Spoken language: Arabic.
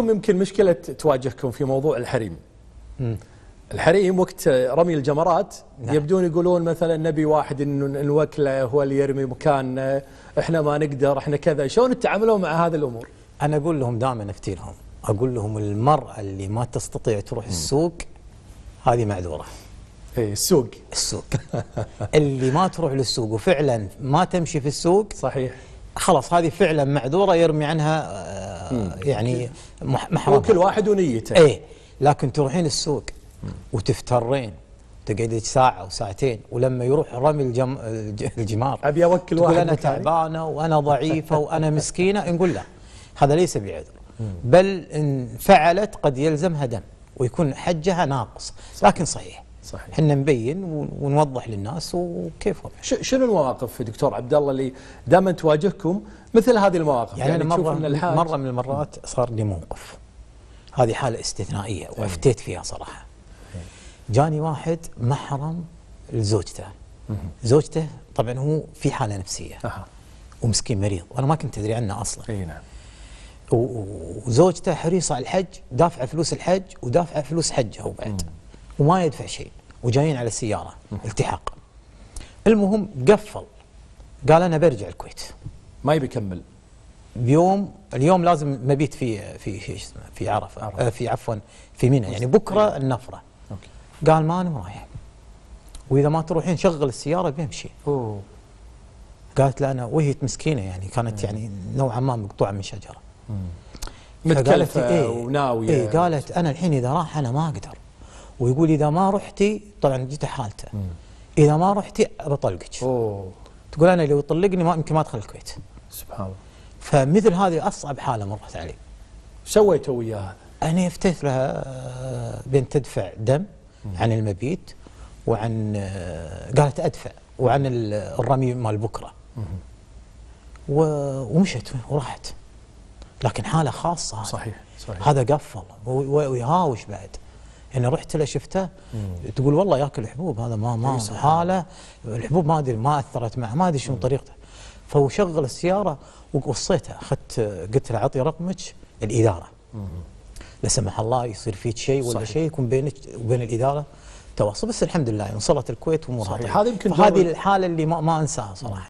عندكم يمكن مشكلة تواجهكم في موضوع الحريم مم. الحريم وقت رمي الجمرات نعم. يبدون يقولون مثلا نبي واحد نوكله هو اللي يرمي مكاننا احنا ما نقدر احنا كذا شلون تتعاملون مع هذه الامور انا اقول لهم دائما افتيلهم اقول لهم المراه اللي ما تستطيع تروح السوق هذه معذوره اي السوق السوق اللي ما تروح للسوق وفعلا ما تمشي في السوق صحيح خلاص هذه فعلا معذوره يرمي عنها آه، يعني محرمه وكل واحد ونيته ايه لكن تروحين السوق وتفترين تقعد ساعة وساعتين ولما يروح رمي الجم... الجمار أبي أوكل واحد أنا تعبانة وأنا ضعيفة وأنا مسكينة نقول لا هذا ليس بعذر بل إن فعلت قد يلزمها دم ويكون حجها ناقص لكن صحيح صحيح احنا نبين ونوضح للناس وكيف وضع شنو المواقف دكتور عبد الله اللي دائما تواجهكم مثل هذه المواقف يعني, يعني مرة, من مره من المرات صار لي موقف هذه حاله استثنائيه إيه. وافتيت فيها صراحه إيه. جاني واحد محرم لزوجته زوجته طبعا هو في حاله نفسيه ومسكين مريض وانا ما كنت ادري عنه اصلا اي نعم وزوجته حريصه على الحج دافعه فلوس الحج ودافعه فلوس حجه وبعد وما يدفع شيء وجايين على السياره التحاق المهم قفل قال انا برجع الكويت ما يبي يكمل بيوم اليوم لازم مبيت في في شو اسمه في عرفه عرف. آه، في عفوا في منى يعني بكره إيه. النفره أوكي. قال ما انا رايح واذا ما تروحين شغل السياره بيمشي أوه. قالت له انا وهي مسكينه يعني كانت مم. يعني نوعا ما مقطوعه من شجره متكلفه إيه وناويه إيه قالت انا الحين اذا راح انا ما اقدر ويقول اذا ما رحتي طبعا جيت حالته اذا ما رحتي بطلقك أوه. تقول انا لو طلقني ما يمكن ما ادخل الكويت سبحان الله فمثل هذه اصعب حاله مرت علي سويته وياه انا افتيت لها بين تدفع دم عن المبيت وعن قالت ادفع وعن الرمي مال بكره و... ومشت وراحت لكن حاله خاصه صحيح صحيح هذا قفل ويهاوش بعد انا رحت له شفته تقول والله ياكل حبوب هذا ما ما حاله الحبوب ما ادري ما اثرت معه ما ادري شنو طريقته فهو شغل السياره ووصيته اخذت قلت له اعطي رقمك الاداره لا سمح الله يصير فيك شيء ولا شيء يكون بينك وبين الاداره تواصل بس الحمد لله وصلت يعني الكويت وامورها طيب. هذه يمكن هذه الحاله اللي ما, ما انساها صراحه